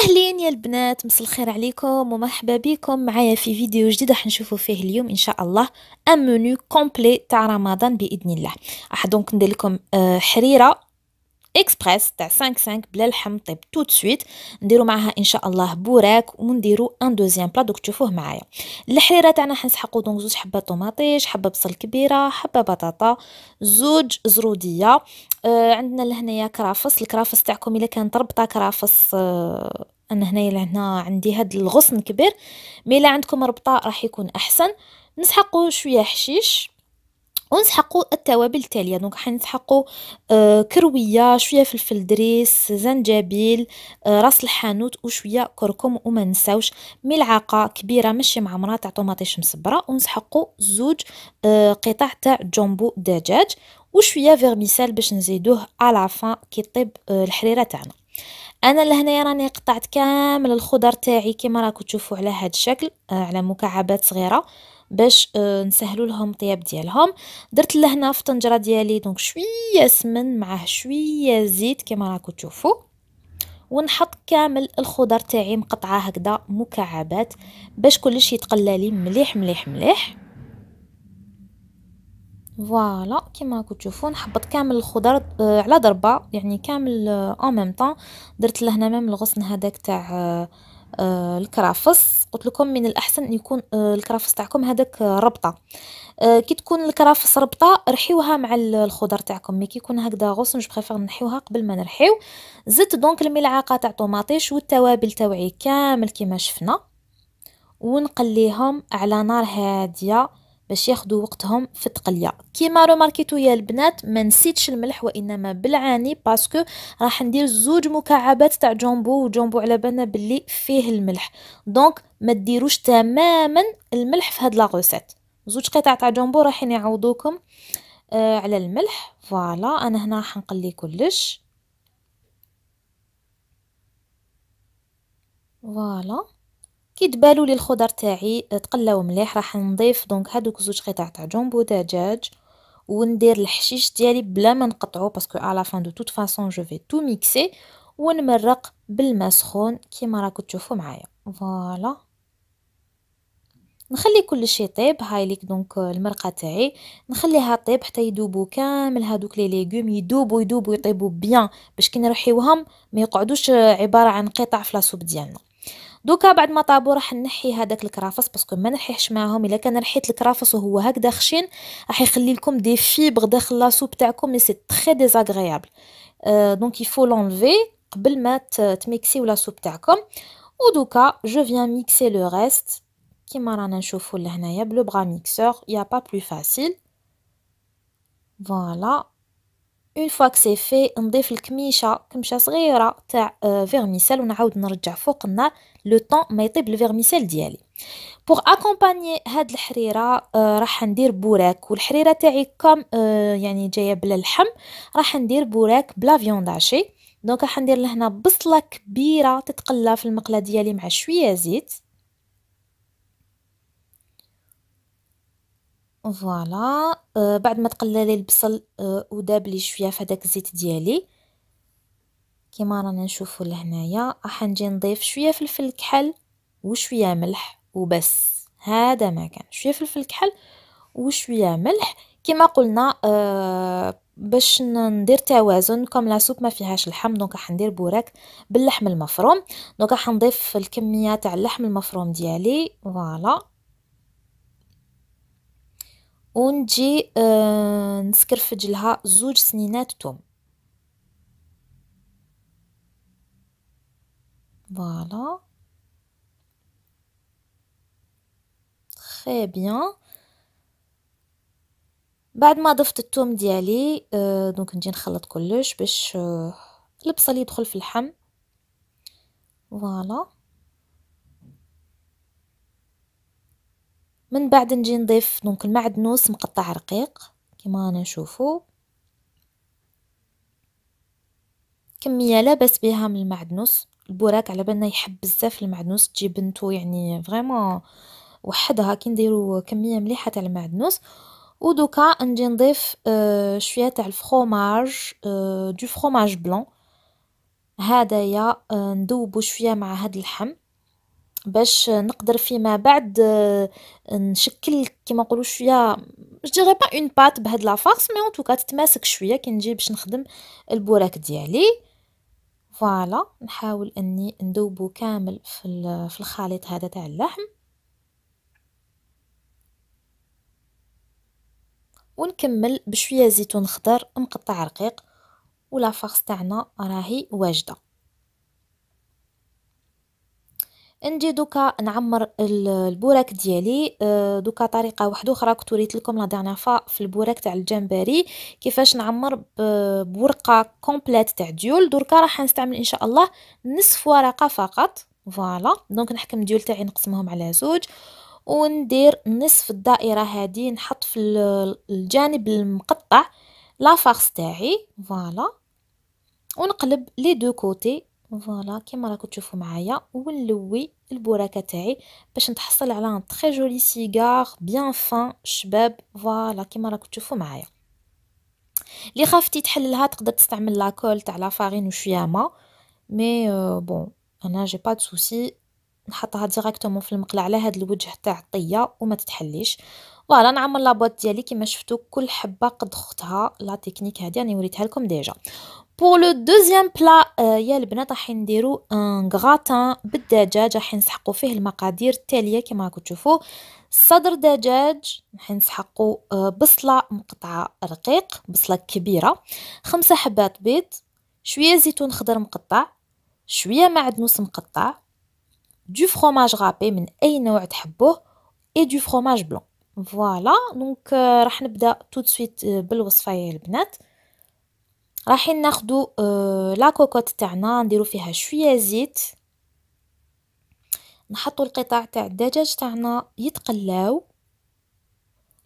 اهلين يا البنات مساء الخير عليكم ومرحبا بكم معايا في فيديو جديد راح نشوفوا فيه اليوم ان شاء الله ان كومبلي تاع رمضان باذن الله راح دونك ندير لكم آه، حريره اكسبريس تاع 5 5 بلا لحم طيب توت سويت نديرو معها ان شاء الله بوراك ونديرو ان دوزيام بلا دوك تشوفوه معايا الحريره تاعنا حنسحقو دونك زوج حبات طوماطيش حبه بصل كبيره حبه بطاطا زوج زروديه آه عندنا لهنايا كرافس الكرافس تاعكم الا كانت ربطه كرافس آه انا هنايا لهنا عندي هاد الغصن كبير مي الا عندكم ربطه راح يكون احسن نسحقو شويه حشيش ونسحقوا التوابل التاليه دونك حنسحقوا آه كرويه شويه فلفل دريس زنجبيل آه، راس الحانوت وشويه كركم وما نساوش ملعقه كبيره ماشي معمره تاع طوماطيش مصبره ونسحقوا زوج آه، قطع تاع جومبو دجاج وشويه فيرميسال باش نزيدوه على فان كي طيب الحريره تاعنا انا لهنايا راني قطعت كامل الخضر تاعي كما راكم تشوفوا على هذا الشكل على مكعبات صغيره باش آه، نسهلو لهم طياب ديالهم درت لهنا في طنجره ديالي دونك شويه سمن معاه شويه زيت كما راكو تشوفوا ونحط كامل الخضر تاعي مقطعه هكذا مكعبات باش كلش يتقلى لي مليح مليح مليح فوالا كما راكو تشوفوا نحبط كامل الخضر آه، على ضربه يعني كامل اون ميم طون درت لهنا ميم الغصن هذاك تاع آه, آه، الكرافس قلت لكم من الاحسن ان يكون آه، الكرافس تاعكم هذاك آه، ربطه آه، كي تكون الكرافس ربطه رحيوها مع الخضر تاعكم مي كي يكون هكذا غصن جو بريفير نحيوها قبل ما نرحيو زدت دونك الملعقه تاع طوماطيش والتوابل تاوعي كامل كيما شفنا ونقليهم على نار هاديه باش ياخذوا وقتهم في التقليه كيما روماركيتو يا البنات ما نسيتش الملح وانما بالعاني باسكو راح ندير زوج مكعبات تاع جامبو وجومبو على بالنا باللي فيه الملح دونك ما ديروش تماما الملح في هاد لا غوسيت زوج قطع تاع جامبو رايحين يعوضوكم آه على الملح فوالا انا هنا راح نقلي كلش فوالا كي تبالوا لي الخضر تاعي تقلاو مليح راح نضيف دونك هادوك زوج قطع تاع جامبو دجاج وندير الحشيش ديالي بلا ما نقطعو باسكو على فان دو توت فاصون جو في تو ميكسي ونمرق بالماء سخون كيما راكم تشوفوا معايا فوالا نخلي كل شيء يطيب هاي ليك دونك المرقه تاعي نخليها طيب حتى يدوبوا كامل هذوك لي ليغوم يدوبوا يدوبوا يطيبوا بيان باش كي نرحيوهم ما يقعدوش عباره عن قطع في لاصوب ديالنا دوكا بعد ما طابو راح نحي هذاك الكرافس باسكو ما نحيحش معاهم الا كان رحيت الكرافس وهو هكذا خشين راح يخلي لكم دي فيبر داخل لاسوب تاعكم مي سي تري ديزاغريابل دونك يفو لونفي قبل ما تميكسيو لاسوب تاعكم ودوكا جو فيان ميكسي لو ريست كيما رانا نشوفو لهنايا بلو برا ميكسور يا با بلو فاسيل فوالا اون فوا كسي في نضيف الكميشه كمشه صغيره تاع فيرميسال euh, ونعاود نرجع فوق النار لو طون ما يطيب الفيرميسيل ديالي بوغ اكومباني هاد الحريره آه، راح ندير بوراك والحريره تاعي كام آه، يعني جايه بلا لحم راح ندير بوراك بلا فيون داشي دونك راح ندير لهنا بصله كبيره تتقلى في المقله ديالي مع شويه زيت فوالا آه، بعد ما تقلى لي البصل وداب لي شويه في هذاك الزيت ديالي كيما رانا نشوفوا لهنايا راح نجي نضيف شويه فلفل كحل وشويه ملح وبس هذا ما كان شويه فلفل كحل وشويه ملح كما قلنا آه باش ندير توازن كوم لا سوب ما فيهاش لحم دونك راح ندير بوراك باللحم المفروم دونك راح نضيف الكميه تاع اللحم المفروم ديالي فوالا ونجي آه نسكرفج لها زوج سنينات توم Voilà. Très bien. بعد ما ضفت الثوم ديالي آه دونك نجي نخلط كلش باش آه البصل يدخل في اللحم فوالا من بعد نجي نضيف دونك المعدنوس مقطع رقيق كما نشوفو كميه لا باس بها من المعدنوس البوراك على بالنا يحب بزاف المعدنوس تجي بنتو يعني فريمون وحدها كي نديرو كميه مليحه تاع المعدنوس ودوكا نجي نضيف آه، شويه تاع الفرomage آه، دو فرomage بلون هدايا آه، ندوبو شويه مع هذا اللحم باش نقدر فيما بعد نشكل كيما نقولوا شويه جو با اون بات بهاد لا مي ان توكا تتماسك شويه كي نجي باش نخدم البوراك ديالي فوالا نحاول اني ندوبو كامل في في الخليط هذا تاع اللحم ونكمل بشويه زيتون خضر مقطع رقيق ولا فارس تاعنا راهي واجده نجي دوكا نعمر البوراك ديالي آه، دوكا طريقه واحده اخرى كنت وريت لكم لا ديرنيير فا في البوراك تاع الجمبري كيفاش نعمر بورقه كومبليت تاع ديول دركا راح نستعمل ان شاء الله نصف ورقه فقط فوالا دونك نحكم الديول تاعي نقسمهم على زوج وندير نصف الدائره هذه نحط في الجانب المقطع لا تاعي فوالا ونقلب لي دو كوتي فوالا كيما راكم تشوفوا معايا ونلوي البراكه تاعي باش نتحصل على ان تري جولي سيغار بيان فان شباب فوالا كيما راكم تشوفوا معايا لي خافتي تحللها تقدر تستعمل لاكول تاع لافارين وشويه ما مي بون euh, انا جي با دو سوسي نحطها ديريكتومون في المقله على هذا الوجه تاع الطيه وما تتحليش فوالا نعمل لابوات ديالي كيما شفتو كل حبه قد اختها لا تكنيك هذه راني وريتها لكم ديجا بور لو دوزيام بلا يا البنات راح نديرو ان غراتان بالدجاج راح نسحقو فيه المقادير التاليه كما راكم تشوفوا صدر دجاج راح نسحقو آه، بصله مقطعه رقيق بصله كبيره خمسة حبات بيض شويه زيتون خضر مقطع شويه معدنوس مقطع دو فروماج غابي من اي نوع تحبوه اي دو فروماج بلون فوالا دونك راح نبدا تو سويت آه، بالوصفه يا البنات راحين ناخدو آه، لا كوكوت تاعنا نديرو فيها شويه زيت نحطو القطع تاع الدجاج تاعنا يتقلاو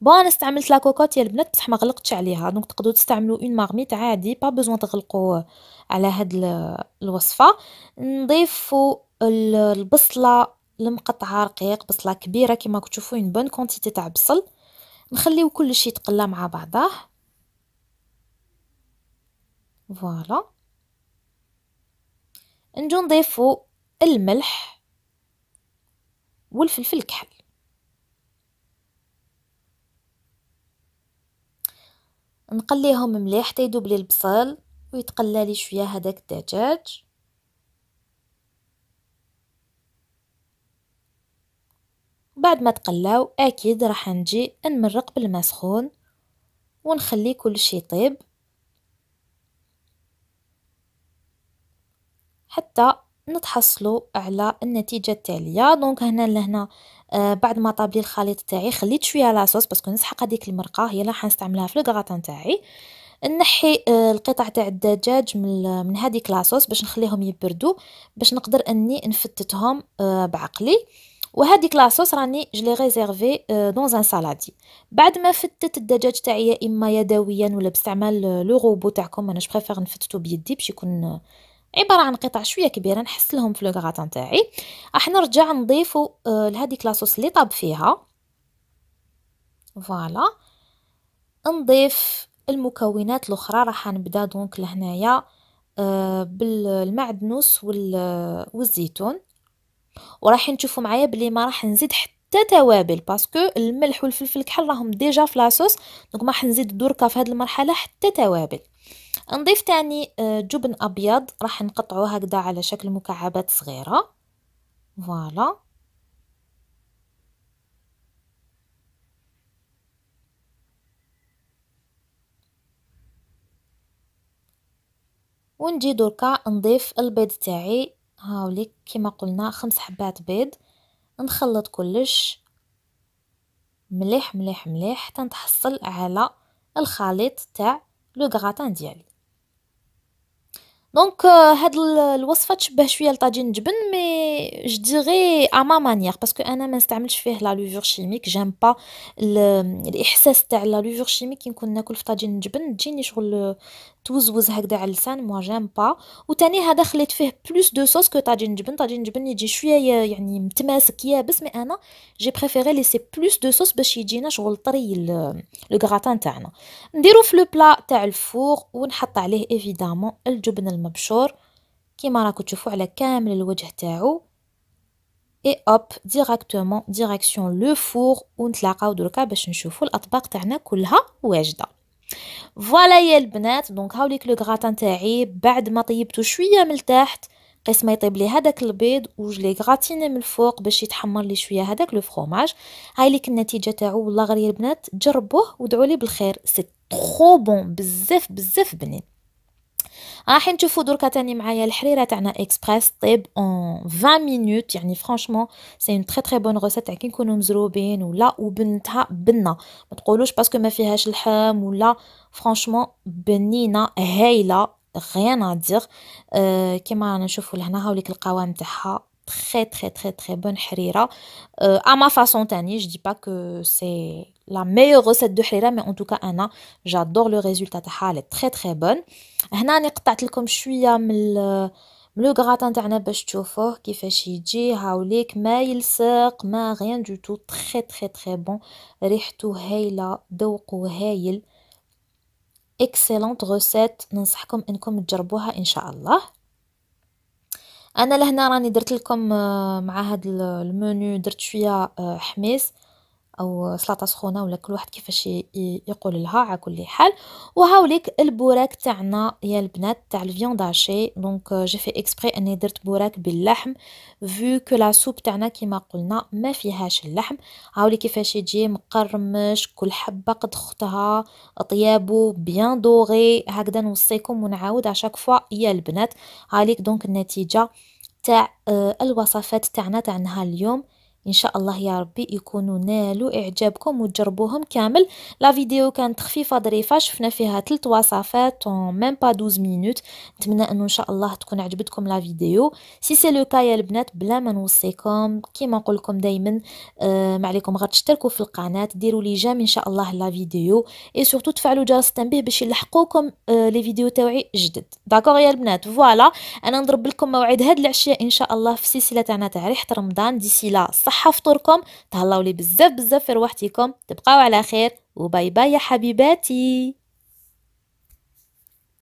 بون انا استعملت لا كوكوت يا البنات بصح ما غلقتش عليها دونك تقدروا تستعملوا اون مارميت عادي با بوزون تغلقوا على هاد الوصفه نضيفوا البصله المقطعه رقيق بصله كبيره كما تشوفوا اون بون كونتيتي تاع بصل نخليو كلشي يتقلى مع بعضاه فوالا نجو نضيفو الملح والفلفل الكحل نقليهم مليح حتى يذوب لي البصل ويتقلى لي شويه هذاك الدجاج بعد ما تقلاو اكيد راح نجي نمرق بالماء سخون ونخلي كل شيء يطيب حتى نتحصلوا على النتيجه التاليه دونك هنا لهنا آه بعد ما طاب لي الخليط تاعي خليت شويه لاصوص باسكو نسحق هذيك المرقه هي اللي حنستعملها في الكغاطان تاعي نحي آه القطع تاع الدجاج من من هذيك لاصوص باش نخليهم يبردوا باش نقدر اني نفتتهم آه بعقلي وهذيك لاصوص راني جلي ريزيرفي دون ان سالادي بعد ما فتت الدجاج تاعي يا اما يدويا ولا باستعمال آه، لو روبو تاعكم انا بريفير نفتتو بيدي باش يكون آه، عباره عن قطع شويه كبيره نحس لهم في لوغراتان تاعي راح نرجع نضيفو آه، لهذيك لاصوص اللي طاب فيها فوالا نضيف المكونات الاخرى راح نبدا دونك لهنايا آه، بالمعدنوس والزيتون وراح نشوفوا معايا بلي ما راح نزيد حتى توابل باسكو الملح والفلفل الكحل راهم ديجا في لاصوص دونك ما راح نزيد دركا في هذه المرحله حتى توابل نضيف تاني آه، جبن أبيض راح نقطعه هكذا على شكل مكعبات صغيرة فوالا ونجي دركا نضيف البيض تاعي هاوليك كما قلنا خمس حبات بيض نخلط كلش مليح مليح مليح حتى نتحصل على الخليط تاع لو غراتان ديالي دونك euh, هاد الوصفه تشبه شويه لطاجين الجبن مي جديغي ا ما مانيير باسكو انا ما نستعملش فيه لا لوفور شيميك جيم با الاحساس تاع لا لوفور شيميك كي نكون ناكل في طاجين الجبن تجيني شغل توزوز هكذا على اللسان مو جام با وتاني هذا خليت فيه بلوس دو صوص كو طاجين جبن طاجين جبن يجي شويه يعني متماسك يابس مي انا جي بريفيري ليسي بلوس دو صوص باش يجينا شغل طري لو غراتان تاعنا نديرو في لو بلا تاع الفور ونحط عليه ايفيدامون الجبن المبشور كيما راكو تشوفوا على كامل الوجه تاعو اي اوب ديريكتومون ديريكسيون لو فور ونتلاقاو دركا باش نشوفوا الاطباق تاعنا كلها واجده فوالا يا البنات دونك هاوليك لو غراتان تاعي بعد ما طيبته شويه من التحت قيس يطيب لي هذاك البيض وجلي غراتيني من الفوق باش يتحمر لي شويه هذاك لو فروماج هاي ليك النتيجه تاعو والله غير يا البنات جربوه ودعوا لي بالخير سي ترو بون بزاف بزاف بنين راح نشوفوا دركا تاني معايا الحريره تاعنا اكسبريس طيب اون 20 مينوت يعني فرانشمون سي اون تري تري بون روسيت تاع كي نكونوا مزروبين ولا وبنتها بنه ما تقولوش باسكو ما فيهاش لحم ولا فرانشمون بنينه هايله غيان ا دير أه كيما رانا نشوفوا لهنا هاوليك القوام تاعها تري تري تري تري بون حريره ا أه ما فاصون تاني جدي دي با كو سي la meilleure recette de harira mais en tout cas انا j'adore le résultat تاعها elle est très très bonne هنا انا قطعت لكم شويه من من لو غراتان تاعنا باش تشوفوه كيفاش يجي هاوليك ما يلصق ما غيان دو تو تري تري تري بون ريحته هايله ذوقه هايل اكسلونت روسيت ننصحكم انكم تجربوها ان شاء الله انا لهنا راني درت لكم مع هاد المنيو درت شويه حميص او سلطه سخونه ولا كل واحد كيفاش يقول لها على كل حال وهاوليك البوراك تاعنا يا البنات تاع الفيون داشي دونك جي في اكسبري اني درت بوراك باللحم فيو كو لا سوب تاعنا كيما قلنا ما فيهاش اللحم هاولي كيفاش يجي مقرمش كل حبه قد اختها طيابو بيان دوغي هكذا نوصيكم ونعاود اشاك فوا يا البنات هاوليك دونك النتيجه تاع euh, الوصفات تاعنا تاع نهار اليوم ان شاء الله يا ربي يكونوا نالوا اعجابكم وتجربوهم كامل لا فيديو كانت خفيفه ظريفه شفنا فيها ثلاث وصفات ميم با 12 مينوت نتمنى انه ان شاء الله تكون عجبتكم لا فيديو سي سي لو كاي البنات بلا ما نوصيكم كيما نقول لكم دائما آه ما عليكم غير تشتركوا في القناه ديروا لي جام ان شاء الله لا فيديو اي سورتو تفعلوا جرس التنبيه باش يلحقوكم آه لي فيديو تاوعي جدد داكوغ يا البنات فوالا انا نضرب لكم موعد هاد العشيه ان شاء الله في سلسله تاعنا تاع ريحه رمضان ديسي لا صح صحة فطوركم تهلاو لي بزاف بزاف في روحتكم تبقاو على خير وباي باي يا حبيباتي